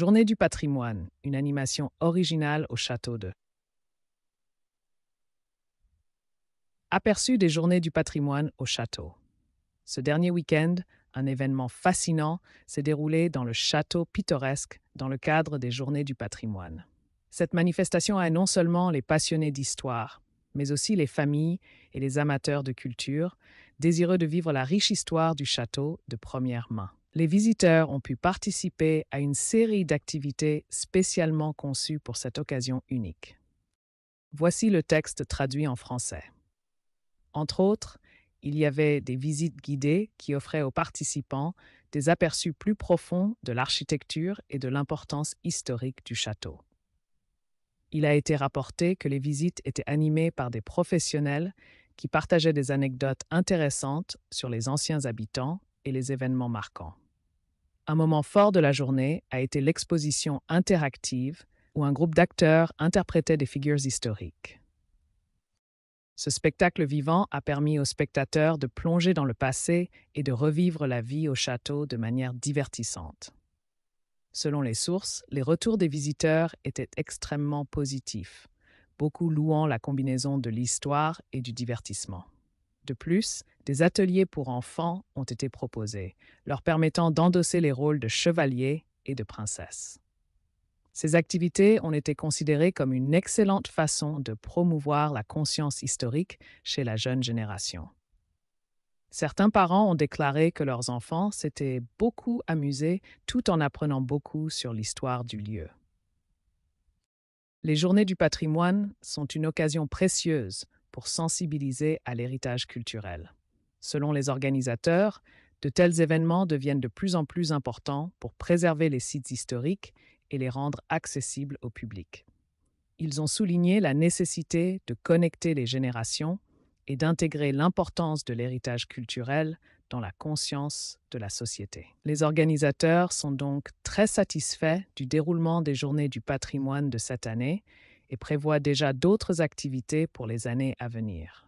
Journée du patrimoine, une animation originale au château de. Aperçu des journées du patrimoine au château. Ce dernier week-end, un événement fascinant s'est déroulé dans le château pittoresque dans le cadre des journées du patrimoine. Cette manifestation a non seulement les passionnés d'histoire, mais aussi les familles et les amateurs de culture, désireux de vivre la riche histoire du château de première main les visiteurs ont pu participer à une série d'activités spécialement conçues pour cette occasion unique. Voici le texte traduit en français. Entre autres, il y avait des visites guidées qui offraient aux participants des aperçus plus profonds de l'architecture et de l'importance historique du château. Il a été rapporté que les visites étaient animées par des professionnels qui partageaient des anecdotes intéressantes sur les anciens habitants et les événements marquants. Un moment fort de la journée a été l'exposition interactive où un groupe d'acteurs interprétait des figures historiques. Ce spectacle vivant a permis aux spectateurs de plonger dans le passé et de revivre la vie au château de manière divertissante. Selon les sources, les retours des visiteurs étaient extrêmement positifs, beaucoup louant la combinaison de l'histoire et du divertissement. De plus, des ateliers pour enfants ont été proposés, leur permettant d'endosser les rôles de chevalier et de princesse. Ces activités ont été considérées comme une excellente façon de promouvoir la conscience historique chez la jeune génération. Certains parents ont déclaré que leurs enfants s'étaient beaucoup amusés tout en apprenant beaucoup sur l'histoire du lieu. Les journées du patrimoine sont une occasion précieuse pour sensibiliser à l'héritage culturel. Selon les organisateurs, de tels événements deviennent de plus en plus importants pour préserver les sites historiques et les rendre accessibles au public. Ils ont souligné la nécessité de connecter les générations et d'intégrer l'importance de l'héritage culturel dans la conscience de la société. Les organisateurs sont donc très satisfaits du déroulement des journées du patrimoine de cette année et prévoit déjà d'autres activités pour les années à venir.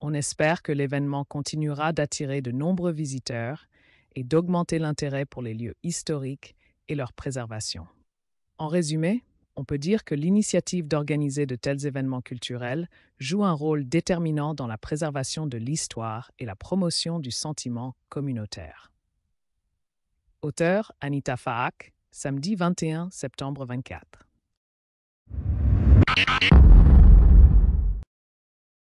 On espère que l'événement continuera d'attirer de nombreux visiteurs et d'augmenter l'intérêt pour les lieux historiques et leur préservation. En résumé, on peut dire que l'initiative d'organiser de tels événements culturels joue un rôle déterminant dans la préservation de l'histoire et la promotion du sentiment communautaire. Auteur Anita Faak, samedi 21 septembre 24. Thank you.